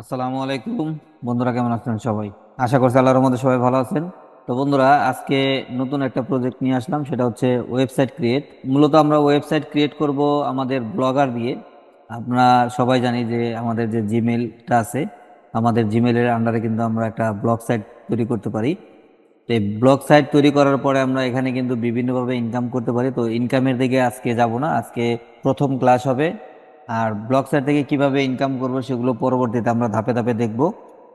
আসসালামু আলাইকুম বন্ধুরা কেমন আছেন সবাই আশা করছি আল্লাহর মধ্যে সবাই ভালো আছেন তো বন্ধুরা আজকে নতুন একটা প্রজেক্ট নিয়ে আসলাম সেটা হচ্ছে ওয়েবসাইট ক্রিয়েট মূলত আমরা ওয়েবসাইট ক্রিয়েট করব আমাদের ব্লগার দিয়ে আমরা সবাই জানি যে আমাদের যে জিমেলটা আছে আমাদের জিমেলের আন্ডারে কিন্তু আমরা একটা ব্লগ সাইট তৈরি করতে পারি তো এই ব্লক সাইট তৈরি করার পরে আমরা এখানে কিন্তু বিভিন্নভাবে ইনকাম করতে পারি তো ইনকামের দিকে আজকে যাব না আজকে প্রথম ক্লাস হবে আর ব্লক সাইট থেকে কিভাবে ইনকাম করব সেগুলো পরবর্তীতে আমরা ধাপে ধাপে দেখব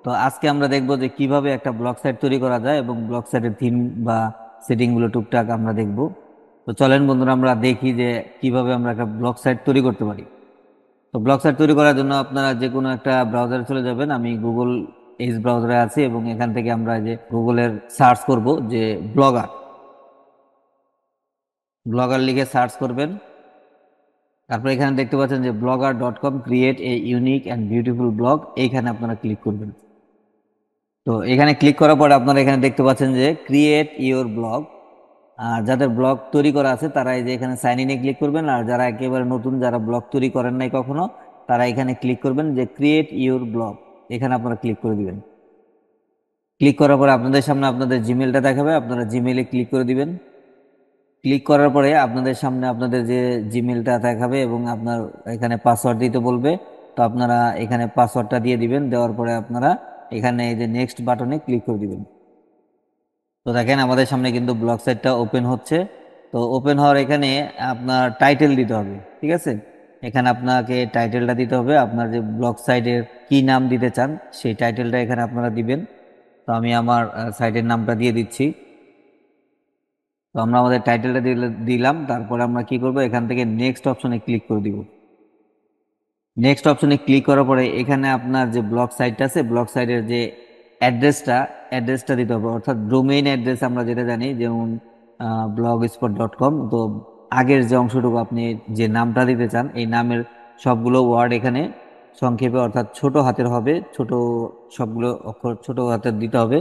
তো আজকে আমরা দেখব যে কিভাবে একটা ব্লক সাইট তৈরি করা যায় এবং ব্লক সাইটের থিম বা সেটিংগুলো টুকটাক আমরা দেখব তো চলেন বন্ধুরা আমরা দেখি যে কিভাবে আমরা একটা ব্লক সাইট তৈরি করতে পারি তো ব্লক সাইট তৈরি করার জন্য আপনারা যে কোনো একটা ব্রাউজারে চলে যাবেন আমি গুগল এইস ব্রাউজারে আছি এবং এখান থেকে আমরা যে গুগলের সার্চ করব যে ব্লগার ব্লগার লিখে সার্চ করবেন তারপর এখানে দেখতে পাচ্ছেন যে blogger dot com create a unique and beautiful blog এইখানে আপনারা ক্লিক করবেন তো এখানে ক্লিক করার পরে আপনারা এখানে দেখতে পাচ্ছেন যে ক্রিয়েট ইওর ব্লগ আর যাদের ব্লগ তৈরি করা আছে তারা এই যে এখানে সাইন ইনে ক্লিক করবেন আর যারা একেবারে নতুন যারা ব্লগ তৈরি করেন নাই কখনো তারা এখানে ক্লিক করবেন যে ক্রিয়েট ইওর ব্লগ এখানে আপনারা ক্লিক করে দিবেন ক্লিক করার পরে আপনাদের সামনে আপনাদের জিমেলটা দেখাবে আপনারা জিমেলে ক্লিক করে দিবেন ক্লিক করার পরে আপনাদের সামনে আপনাদের যে জিমেলটা দেখাবে এবং আপনার এখানে পাসওয়ার্ড দিতে বলবে তো আপনারা এখানে পাসওয়ার্ডটা দিয়ে দিবেন দেওয়ার পরে আপনারা এখানে এই যে নেক্সট বাটনে ক্লিক করে দিবেন তো দেখেন আমাদের সামনে কিন্তু ব্লগ সাইটটা ওপেন হচ্ছে তো ওপেন হওয়ার এখানে আপনার টাইটেল দিতে হবে ঠিক আছে এখানে আপনাকে টাইটেলটা দিতে হবে আপনার যে ব্লগ সাইটের কি নাম দিতে চান সেই টাইটেলটা এখানে আপনারা দিবেন তো আমি আমার সাইটের নামটা দিয়ে দিচ্ছি তো আমরা আমাদের টাইটেলটা দিলাম তারপরে আমরা কি করব এখান থেকে নেক্সট অপশনে ক্লিক করে দিব নেক্সট অপশনে ক্লিক করার পরে এখানে আপনার যে ব্লক সাইটটা আছে ব্লক সাইটের যে অ্যাড্রেসটা অ্যাড্রেসটা দিতে হবে অর্থাৎ ডোমেইন অ্যাড্রেস আমরা যেটা জানি যেমন ব্লগ স্পট ডট কম তো আগের যে অংশটুকু আপনি যে নামটা দিতে চান এই নামের সবগুলো ওয়ার্ড এখানে সংক্ষেপে অর্থাৎ ছোট হাতের হবে ছোট সবগুলো অক্ষর ছোট হাতের দিতে হবে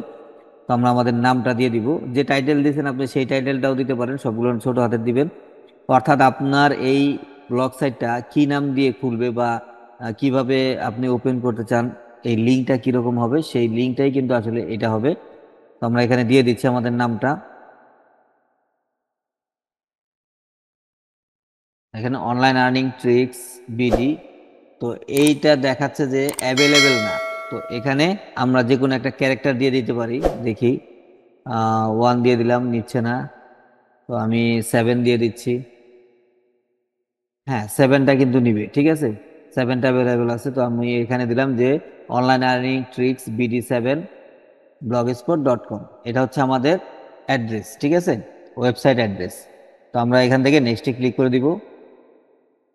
তো আমরা আমাদের নামটা দিয়ে দিব যে টাইটেল দিয়েছেন আপনি সেই টাইটেলটাও দিতে পারেন সবগুলো ছোট হাতের দিবেন অর্থাৎ আপনার এই ব্লগ সাইটটা কি নাম দিয়ে খুলবে বা কিভাবে আপনি ওপেন করতে চান এই লিঙ্কটা কীরকম হবে সেই লিঙ্কটাই কিন্তু আসলে এটা হবে তো আমরা এখানে দিয়ে দিচ্ছি আমাদের নামটা এখানে অনলাইন আর্নিং ট্রিক্স বিডি তো এইটা দেখাচ্ছে যে অ্যাভেলেবেল না তো এখানে আমরা যে কোনো একটা ক্যারেক্টার দিয়ে দিতে পারি দেখি ওয়ান দিয়ে দিলাম নিচ্ছে না তো আমি সেভেন দিয়ে দিচ্ছি হ্যাঁ সেভেনটা কিন্তু নিবে ঠিক আছে সেভেনটা অ্যাভেলেবেল আছে তো আমি এখানে দিলাম যে online earning tricks BD seven blogspot dot com এটা হচ্ছে আমাদের অ্যাড্রেস ঠিক আছে ওয়েবসাইট অ্যাড্রেস তো আমরা এখান থেকে নেক্সটে ক্লিক করে দিব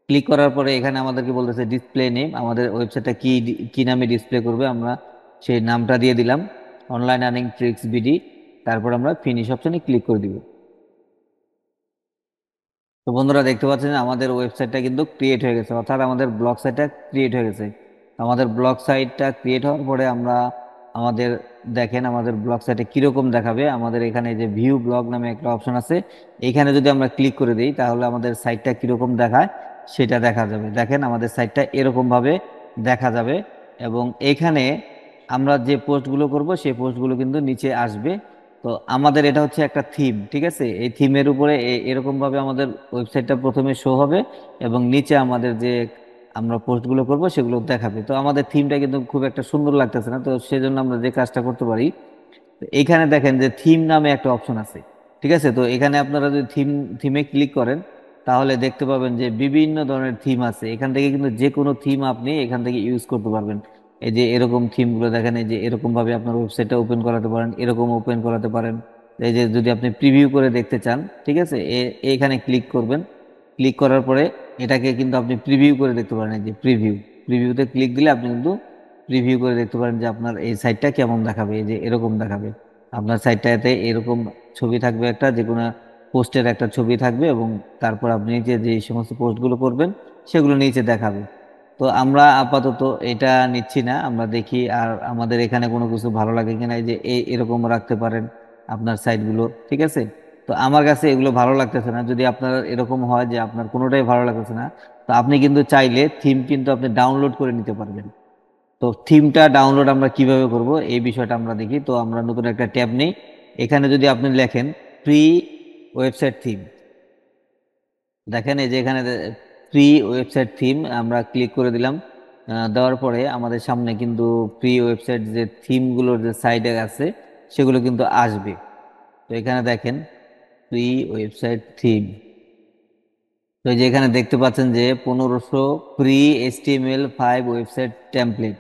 ক্লিক করার পরে এখানে আমাদেরকে বলতেছে ডিসপ্লে নেম আমাদের ওয়েবসাইটটা কি কি নামে ডিসপ্লে করবে আমরা সেই নামটা দিয়ে দিলাম অনলাইন আর্নিং ট্রিক্স বিডি তারপর আমরা ফিনিশ অপশানে ক্লিক করে দিব তো বন্ধুরা দেখতে পাচ্ছেন আমাদের ওয়েবসাইটটা কিন্তু ক্রিয়েট হয়ে গেছে অর্থাৎ আমাদের ব্লগ সাইটটা ক্রিয়েট হয়ে গেছে আমাদের ব্লগ সাইটটা ক্রিয়েট হওয়ার পরে আমরা আমাদের দেখেন আমাদের ব্লগ সাইটে কীরকম দেখাবে আমাদের এখানে যে ভিউ ব্লগ নামে একটা অপশন আছে এখানে যদি আমরা ক্লিক করে দিই তাহলে আমাদের সাইটটা কীরকম দেখায় সেটা দেখা যাবে দেখেন আমাদের সাইটটা এরকমভাবে দেখা যাবে এবং এখানে আমরা যে পোস্টগুলো করব সেই পোস্টগুলো কিন্তু নিচে আসবে তো আমাদের এটা হচ্ছে একটা থিম ঠিক আছে এই থিমের উপরে এরকমভাবে আমাদের ওয়েবসাইটটা প্রথমে শো হবে এবং নিচে আমাদের যে আমরা পোস্টগুলো করব সেগুলো দেখাবে তো আমাদের থিমটা কিন্তু খুব একটা সুন্দর লাগতেছে না তো সেজন্য আমরা যে কাজটা করতে পারি এখানে দেখেন যে থিম নামে একটা অপশন আছে ঠিক আছে তো এখানে আপনারা যদি থিম থিমে ক্লিক করেন তাহলে দেখতে পাবেন যে বিভিন্ন ধরনের থিম আছে এখান থেকে কিন্তু যে কোনো থিম আপনি এখান থেকে ইউজ করতে পারবেন এই যে এরকম থিমগুলো দেখেন এই যে এরকমভাবে আপনার ওয়েবসাইটটা ওপেন করাতে পারেন এরকম ওপেন করাতে পারেন এই যে যদি আপনি প্রিভিউ করে দেখতে চান ঠিক আছে এখানে ক্লিক করবেন ক্লিক করার পরে এটাকে কিন্তু আপনি প্রিভিউ করে দেখতে পারেন এই যে প্রিভিউ প্রিভিউতে ক্লিক দিলে আপনি কিন্তু প্রিভিউ করে দেখতে পারেন যে আপনার এই সাইটটা কেমন দেখাবে এই যে এরকম দেখাবে আপনার সাইটটাতে এরকম ছবি থাকবে একটা যে কোনো পোস্টের একটা ছবি থাকবে এবং তারপর আপনি নিচে যে সমস্ত পোস্টগুলো করবেন সেগুলো নিচে দেখাবে তো আমরা আপাতত এটা নিচ্ছি না আমরা দেখি আর আমাদের এখানে কোনো কিছু ভালো লাগে কি না যে এই এরকম রাখতে পারেন আপনার সাইটগুলো ঠিক আছে তো আমার কাছে এগুলো ভালো লাগতেছে না যদি আপনার এরকম হয় যে আপনার কোনোটাই ভালো লাগতেছে না তো আপনি কিন্তু চাইলে থিম কিন্তু আপনি ডাউনলোড করে নিতে পারবেন তো থিমটা ডাউনলোড আমরা কিভাবে করব এই বিষয়টা আমরা দেখি তো আমরা নতুন একটা ট্যাব নেই এখানে যদি আপনি লেখেন প্রি ওয়েবসাইট থিম দেখেন এই যে এখানে প্রি ওয়েবসাইট থিম আমরা ক্লিক করে দিলাম দেওয়ার পরে আমাদের সামনে কিন্তু প্রি ওয়েবসাইট যে থিমগুলোর যে সাইডে আছে সেগুলো কিন্তু আসবে তো এখানে দেখেন প্রি ওয়েবসাইট থিম তো যে এখানে দেখতে পাচ্ছেন যে পনেরোশো free HTML five website template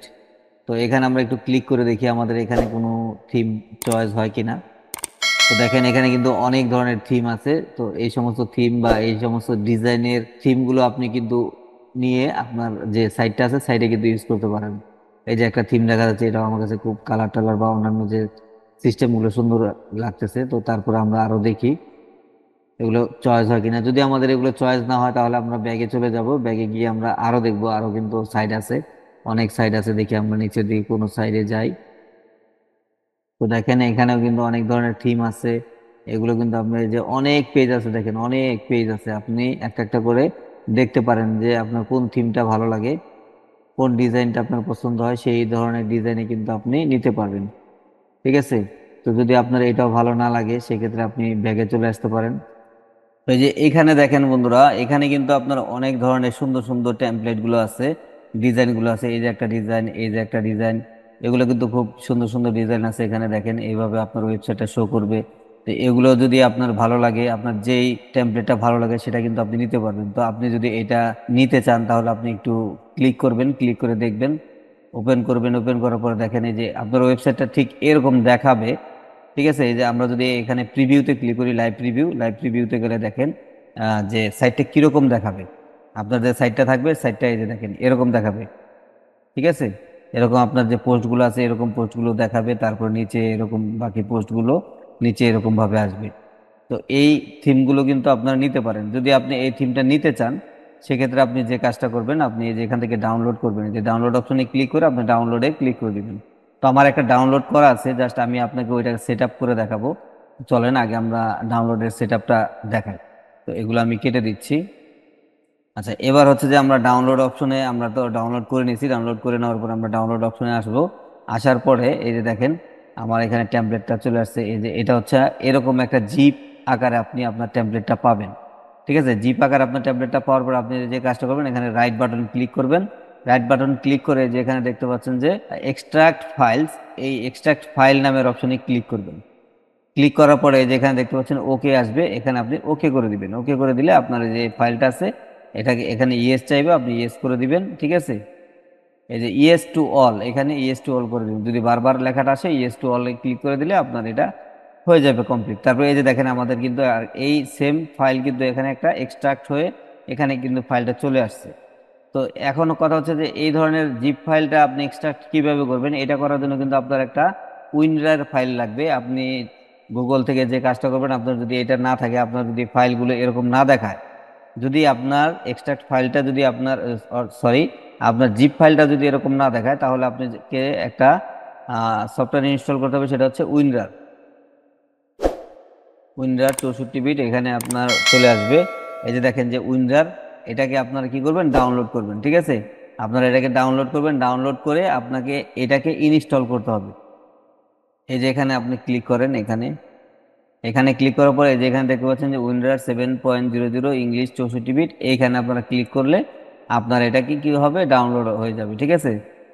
তো এখানে আমরা একটু ক্লিক করে দেখি আমাদের এখানে কোনো থিম চয়েস হয় কিনা তো দেখেন এখানে কিন্তু অনেক ধরনের থিম আছে তো এই সমস্ত থিম বা এই সমস্ত ডিজাইনের থিমগুলো আপনি কিন্তু নিয়ে আপনার যে সাইটটা আছে সাইডে কিন্তু ইউজ করতে পারেন এই যে একটা থিম দেখা যাচ্ছে এটাও আমার কাছে খুব কালার টালার বা অন্যান্য যে সিস্টেমগুলো সুন্দর লাগতেছে তো তারপরে আমরা আরও দেখি এগুলো চয়েস হয় কিনা যদি আমাদের এগুলো চয়েস না হয় তাহলে আমরা ব্যাগে চলে যাব ব্যাগে গিয়ে আমরা আরও দেখবো আরও কিন্তু সাইড আছে অনেক সাইড আছে দেখি আমরা নিচের দিকে কোনো সাইডে যাই তো দেখেন এখানেও কিন্তু অনেক ধরনের থিম আছে এগুলো কিন্তু আপনার যে অনেক পেজ আছে দেখেন অনেক পেজ আছে আপনি একটা একটা করে দেখতে পারেন যে আপনার কোন থিমটা ভালো লাগে কোন ডিজাইনটা আপনার পছন্দ হয় সেই ধরনের ডিজাইনে কিন্তু আপনি নিতে পারবেন ঠিক আছে তো যদি আপনার এটাও ভালো না লাগে সেক্ষেত্রে আপনি ব্যাগে চলে আসতে পারেন তো যে এখানে দেখেন বন্ধুরা এখানে কিন্তু আপনার অনেক ধরনের সুন্দর সুন্দর ট্যাম্পলেটগুলো আছে ডিজাইনগুলো আছে এই যে একটা ডিজাইন এই যে একটা ডিজাইন এগুলো কিন্তু খুব সুন্দর সুন্দর ডিজাইন আছে এখানে দেখেন এইভাবে আপনার ওয়েবসাইটটা শো করবে তো এগুলো যদি আপনার ভালো লাগে আপনার যেই টেমপ্লেটটা ভালো লাগে সেটা কিন্তু আপনি নিতে পারবেন তো আপনি যদি এটা নিতে চান তাহলে আপনি একটু ক্লিক করবেন ক্লিক করে দেখবেন ওপেন করবেন ওপেন করার পর দেখেন এই যে আপনার ওয়েবসাইটটা ঠিক এরকম দেখাবে ঠিক আছে এই যে আমরা যদি এখানে প্রিভিউতে ক্লিক করি লাইভ প্রিভিউ লাইভ প্রিভিউতে গেলে দেখেন যে সাইটটা কীরকম দেখাবে আপনার যে সাইটটা থাকবে সাইটটা এই যে দেখেন এরকম দেখাবে ঠিক আছে এরকম আপনার যে পোস্টগুলো আছে এরকম পোস্টগুলো দেখাবে তারপর নিচে এরকম বাকি পোস্টগুলো নিচে এরকমভাবে আসবে তো এই থিমগুলো কিন্তু আপনারা নিতে পারেন যদি আপনি এই থিমটা নিতে চান সেক্ষেত্রে আপনি যে কাজটা করবেন আপনি যেখান থেকে ডাউনলোড করবেন যে ডাউনলোড অপশনে ক্লিক করে আপনি ডাউনলোডে ক্লিক করে দেবেন তো আমার একটা ডাউনলোড করা আছে জাস্ট আমি আপনাকে ওইটাকে সেট করে দেখাবো চলেন আগে আমরা ডাউনলোডের সেট আপটা দেখাই তো এগুলো আমি কেটে দিচ্ছি আচ্ছা এবার হচ্ছে যে আমরা ডাউনলোড অপশনে আমরা তো ডাউনলোড করে নিয়েছি ডাউনলোড করে নেওয়ার পর আমরা ডাউনলোড অপশনে আসবো আসার পরে এই যে দেখেন আমার এখানে ট্যাম্পলেটটা চলে আসছে এই যে এটা হচ্ছে এরকম একটা জিপ আকারে আপনি আপনার ট্যাম্পলেটটা পাবেন ঠিক আছে জিপ আকারে আপনার ট্যাম্পলেটটা পাওয়ার পর আপনি যে কাজটা করবেন এখানে রাইট বাটন ক্লিক করবেন রাইট বাটন ক্লিক করে যে এখানে দেখতে পাচ্ছেন যে এক্সট্রাক্ট ফাইলস এই এক্সট্রাক্ট ফাইল নামের অপশনে ক্লিক করবেন ক্লিক করার পরে যেখানে দেখতে পাচ্ছেন ওকে আসবে এখানে আপনি ওকে করে দিবেন ওকে করে দিলে আপনার যে ফাইলটা আছে এটাকে এখানে ইএস চাইবে আপনি ইয়েস করে দিবেন ঠিক আছে এই যে ইএস টু অল এখানে ইএস টু অল করে দিবেন যদি বারবার লেখাটা আসে ইএস টু অল ক্লিক করে দিলে আপনার এটা হয়ে যাবে কমপ্লিট তারপরে এই যে দেখেন আমাদের কিন্তু আর এই সেম ফাইল কিন্তু এখানে একটা এক্সট্রাক্ট হয়ে এখানে কিন্তু ফাইলটা চলে আসছে তো এখনও কথা হচ্ছে যে এই ধরনের জিপ ফাইলটা আপনি এক্সট্রাক্ট কীভাবে করবেন এটা করার জন্য কিন্তু আপনার একটা উইন্ডার ফাইল লাগবে আপনি গুগল থেকে যে কাজটা করবেন আপনার যদি এটা না থাকে আপনার যদি ফাইলগুলো এরকম না দেখায় যদি আপনার এক্সট্রাক্ট ফাইলটা যদি আপনার সরি আপনার জিপ ফাইলটা যদি এরকম না দেখায় তাহলে আপনাকে একটা সফটওয়্যার ইনস্টল করতে হবে সেটা হচ্ছে উইন্ডার উইন্ডার চৌষট্টি বিট এখানে আপনার চলে আসবে এই যে দেখেন যে উইন্ডার এটাকে আপনারা কি করবেন ডাউনলোড করবেন ঠিক আছে আপনারা এটাকে ডাউনলোড করবেন ডাউনলোড করে আপনাকে এটাকে ইনস্টল করতে হবে এই যে এখানে আপনি ক্লিক করেন এখানে এখানে ক্লিক করার পরে যেখানে দেখতে পাচ্ছেন যে WinRAR seven point zero zero English চৌষট্টি বিট এইখানে আপনারা ক্লিক করলে আপনার এটা কি কী হবে ডাউনলোড হয়ে যাবে ঠিক আছে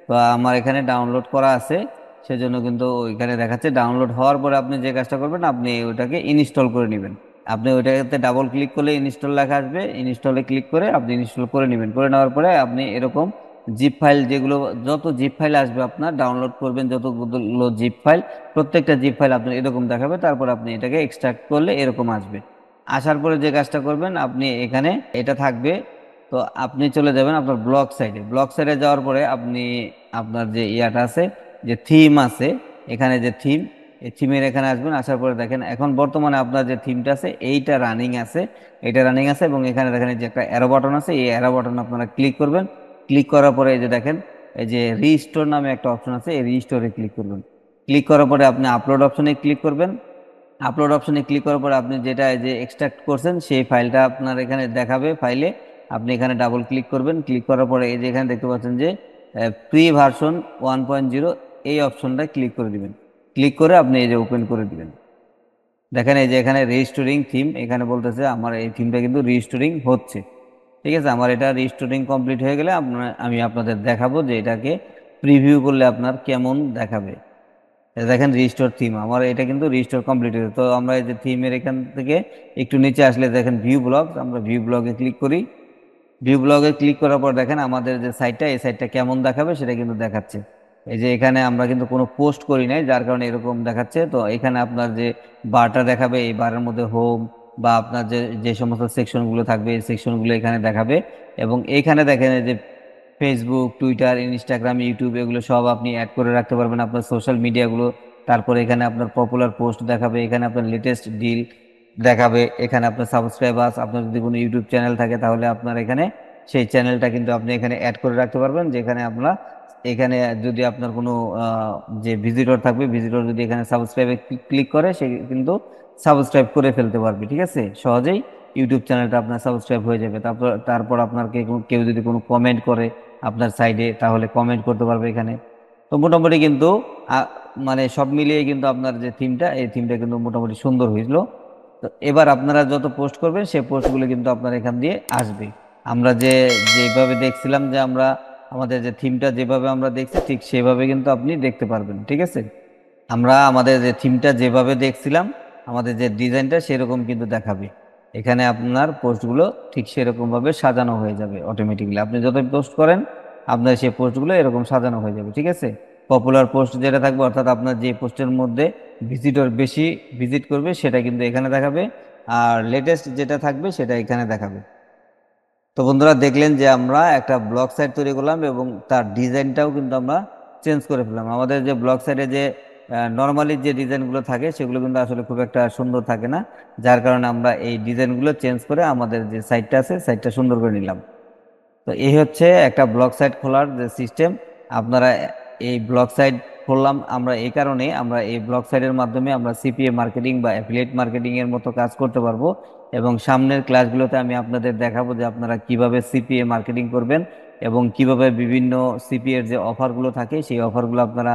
তো আমার এখানে ডাউনলোড করা আছে সেজন্য কিন্তু ওইখানে দেখাচ্ছে ডাউনলোড হওয়ার পরে আপনি যে কাজটা করবেন আপনি ওইটাকে ইনস্টল করে নেবেন আপনি ওইটাতে ডাবল ক্লিক করলে ইনস্টল লেখা আসবে ইনস্টলে ক্লিক করে আপনি ইনস্টল করে নেবেন করে নেওয়ার পরে আপনি এরকম জিপ ফাইল যেগুলো যত জিপ ফাইল আসবে আপনার ডাউনলোড করবেন যতগুলো জিপ ফাইল প্রত্যেকটা জিপ ফাইল আপনার এরকম দেখাবে তারপর আপনি এটাকে এক্সট্রাক্ট করলে এরকম আসবে আসার পরে যে কাজটা করবেন আপনি এখানে এটা থাকবে তো আপনি চলে যাবেন আপনার ব্লক সাইডে ব্লক সাইডে যাওয়ার পরে আপনি আপনার যে ইয়াটা আছে যে থিম আছে এখানে যে থিম এই থিমের এখানে আসবেন আসার পরে দেখেন এখন বর্তমানে আপনার যে থিমটা আছে এইটা রানিং আছে এটা রানিং আছে এবং এখানে দেখেন যে একটা অ্যারো বাটন আছে এই অ্যারো বাটন আপনারা ক্লিক করবেন ক্লিক করার পরে এই যে দেখেন এই যে রিস্টোর নামে একটা অপশন আছে এই রিস্টোরে ক্লিক করবেন ক্লিক করার পরে আপনি আপলোড অপশনে ক্লিক করবেন আপলোড অপশনে ক্লিক করার পরে আপনি যেটা যে এক্সট্রাক্ট করছেন সেই ফাইলটা আপনার এখানে দেখাবে ফাইলে আপনি এখানে ডাবল ক্লিক করবেন ক্লিক করার পরে এই যে এখানে দেখতে পাচ্ছেন যে free version one point zero এই অপশনটা ক্লিক করে দিবেন ক্লিক করে আপনি এই যে ওপেন করে দিবেন দেখেন এই যে এখানে রেজিস্টোরিং থিম এখানে বলতেছে আমার এই থিমটা কিন্তু রেজিস্টোরিং হচ্ছে ঠিক আছে আমার এটা রিস্টোরিং কমপ্লিট হয়ে গেলে আপনার আমি আপনাদের দেখাবো যে এটাকে প্রিভিউ করলে আপনার কেমন দেখাবে দেখেন রিস্টোর থিম আমার এটা কিন্তু রিস্টোর কমপ্লিট হয়েছে তো আমরা এই যে থিমের এখান থেকে একটু নিচে আসলে দেখেন ভিউ ব্লগ আমরা ভিউ ব্লগে ক্লিক করি ভিউ ব্লগে ক্লিক করার পর দেখেন আমাদের যে সাইটটা এই সাইটটা কেমন দেখাবে সেটা কিন্তু দেখাচ্ছে এই যে এখানে আমরা কিন্তু কোনো পোস্ট করি নাই যার কারণে এরকম দেখাচ্ছে তো এখানে আপনার যে বারটা দেখাবে এই বারের মধ্যে হোম বা আপনার যে যে সমস্ত সেকশনগুলো থাকবে এই সেকশনগুলো এখানে দেখাবে এবং এখানে দেখেন যে ফেসবুক টুইটার ইনস্টাগ্রাম ইউটিউব এগুলো সব আপনি অ্যাড করে রাখতে পারবেন আপনার সোশ্যাল মিডিয়াগুলো তারপরে এখানে আপনার পপুলার পোস্ট দেখাবে এখানে আপনার লেটেস্ট ডিল দেখাবে এখানে আপনার সাবস্ক্রাইবার্স আপনার যদি কোনো ইউটিউব চ্যানেল থাকে তাহলে আপনার এখানে সেই চ্যানেলটা কিন্তু আপনি এখানে অ্যাড করে রাখতে পারবেন যেখানে আপনার এখানে যদি আপনার কোনো যে ভিজিটর থাকবে ভিজিটর যদি এখানে সাবস্ক্রাইবে ক্লিক করে সে কিন্তু সাবস্ক্রাইব করে ফেলতে পারবে ঠিক আছে সহজেই ইউটিউব চ্যানেলটা আপনার সাবস্ক্রাইব হয়ে যাবে তারপর তারপর আপনার কেউ যদি কোনো কমেন্ট করে আপনার সাইডে তাহলে কমেন্ট করতে পারবে এখানে তো মোটামুটি কিন্তু মানে সব মিলিয়ে কিন্তু আপনার যে থিমটা এই থিমটা কিন্তু মোটামুটি সুন্দর হয়েছিল তো এবার আপনারা যত পোস্ট করবেন সেই পোস্টগুলো কিন্তু আপনার এখান দিয়ে আসবে আমরা যে যেভাবে দেখছিলাম যে আমরা আমাদের যে থিমটা যেভাবে আমরা দেখছি ঠিক সেভাবে কিন্তু আপনি দেখতে পারবেন ঠিক আছে আমরা আমাদের যে থিমটা যেভাবে দেখছিলাম আমাদের যে ডিজাইনটা সেরকম কিন্তু দেখাবে এখানে আপনার পোস্টগুলো ঠিক সেরকমভাবে সাজানো হয়ে যাবে অটোমেটিকলি আপনি যত পোস্ট করেন আপনার সেই পোস্টগুলো এরকম সাজানো হয়ে যাবে ঠিক আছে পপুলার পোস্ট যেটা থাকবে অর্থাৎ আপনার যে পোস্টের মধ্যে ভিজিটর বেশি ভিজিট করবে সেটা কিন্তু এখানে দেখাবে আর লেটেস্ট যেটা থাকবে সেটা এখানে দেখাবে তো বন্ধুরা দেখলেন যে আমরা একটা ব্লক সাইট তৈরি করলাম এবং তার ডিজাইনটাও কিন্তু আমরা চেঞ্জ করে ফেললাম আমাদের যে ব্লক সাইডে যে নর্মালি যে ডিজাইনগুলো থাকে সেগুলো কিন্তু আসলে খুব একটা সুন্দর থাকে না যার কারণে আমরা এই ডিজাইনগুলো চেঞ্জ করে আমাদের যে সাইটটা আছে সাইটটা সুন্দর করে নিলাম তো এই হচ্ছে একটা ব্লক সাইট খোলার যে সিস্টেম আপনারা এই ব্লক সাইড খুললাম আমরা এই কারণে আমরা এই ব্লক সাইটের মাধ্যমে আমরা সিপিএ মার্কেটিং বা অ্যাফিলিয়েট মার্কেটিংয়ের মতো কাজ করতে পারবো এবং সামনের ক্লাসগুলোতে আমি আপনাদের দেখাবো যে আপনারা কিভাবে সিপিএ মার্কেটিং করবেন এবং কিভাবে বিভিন্ন সিপিএর যে অফারগুলো থাকে সেই অফারগুলো আপনারা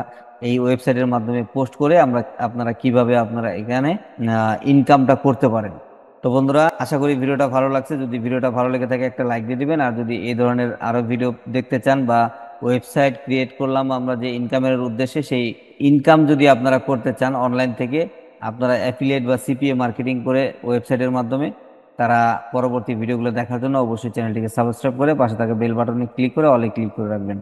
এই ওয়েবসাইটের মাধ্যমে পোস্ট করে আমরা আপনারা কিভাবে আপনারা এখানে ইনকামটা করতে পারেন তো বন্ধুরা আশা করি ভিডিওটা ভালো লাগছে যদি ভিডিওটা ভালো লেগে থাকে একটা লাইক দিয়ে দিবেন আর যদি এই ধরনের আরও ভিডিও দেখতে চান বা ওয়েবসাইট ক্রিয়েট করলাম আমরা যে ইনকামের উদ্দেশ্যে সেই ইনকাম যদি আপনারা করতে চান অনলাইন থেকে আপনারা অ্যাফিলিয়েট বা সিপিএ মার্কেটিং করে ওয়েবসাইটের মাধ্যমে তারা পরবর্তী ভিডিওগুলো দেখার জন্য অবশ্যই চ্যানেলটিকে সাবস্ক্রাইব করে পাশে থাকা বেল বাটনে ক্লিক করে অলে ক্লিক করে রাখবেন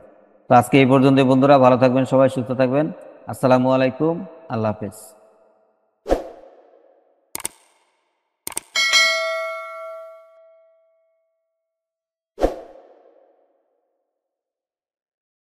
তো আজকে এই পর্যন্ত বন্ধুরা ভালো থাকবেন সবাই সুস্থ থাকবেন আসসালামু আলাইকুম আল্লাহ হাফেজ